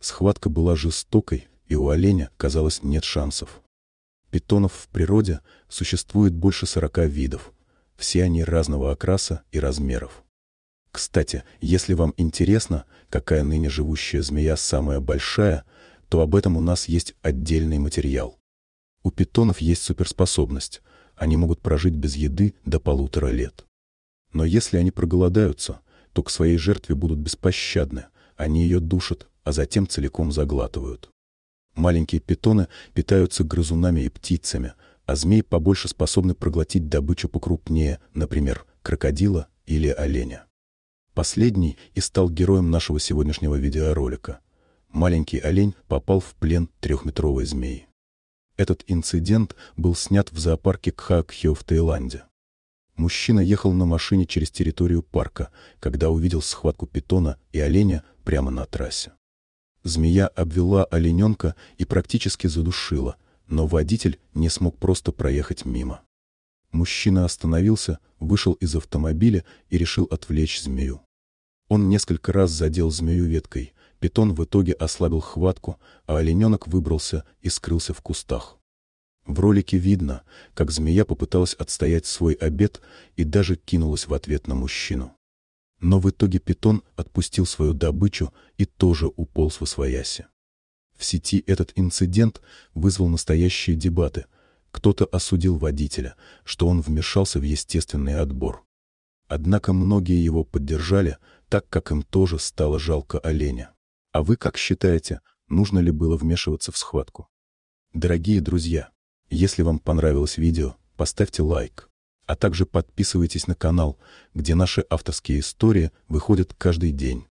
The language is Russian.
Схватка была жестокой, и у оленя, казалось, нет шансов. Питонов в природе существует больше 40 видов. Все они разного окраса и размеров. Кстати, если вам интересно, какая ныне живущая змея самая большая, то об этом у нас есть отдельный материал. У питонов есть суперспособность. Они могут прожить без еды до полутора лет. Но если они проголодаются, то к своей жертве будут беспощадны. Они ее душат, а затем целиком заглатывают. Маленькие питоны питаются грызунами и птицами, а змей побольше способны проглотить добычу покрупнее, например, крокодила или оленя. Последний и стал героем нашего сегодняшнего видеоролика. Маленький олень попал в плен трехметровой змеи. Этот инцидент был снят в зоопарке Кхакхио в Таиланде. Мужчина ехал на машине через территорию парка, когда увидел схватку питона и оленя прямо на трассе. Змея обвела олененка и практически задушила, но водитель не смог просто проехать мимо. Мужчина остановился, вышел из автомобиля и решил отвлечь змею. Он несколько раз задел змею веткой, питон в итоге ослабил хватку, а олененок выбрался и скрылся в кустах. В ролике видно, как змея попыталась отстоять свой обед и даже кинулась в ответ на мужчину. Но в итоге питон отпустил свою добычу и тоже уполз во свояси. В сети этот инцидент вызвал настоящие дебаты. Кто-то осудил водителя, что он вмешался в естественный отбор. Однако многие его поддержали, так как им тоже стало жалко оленя. А вы как считаете, нужно ли было вмешиваться в схватку? Дорогие друзья, если вам понравилось видео, поставьте лайк а также подписывайтесь на канал, где наши авторские истории выходят каждый день.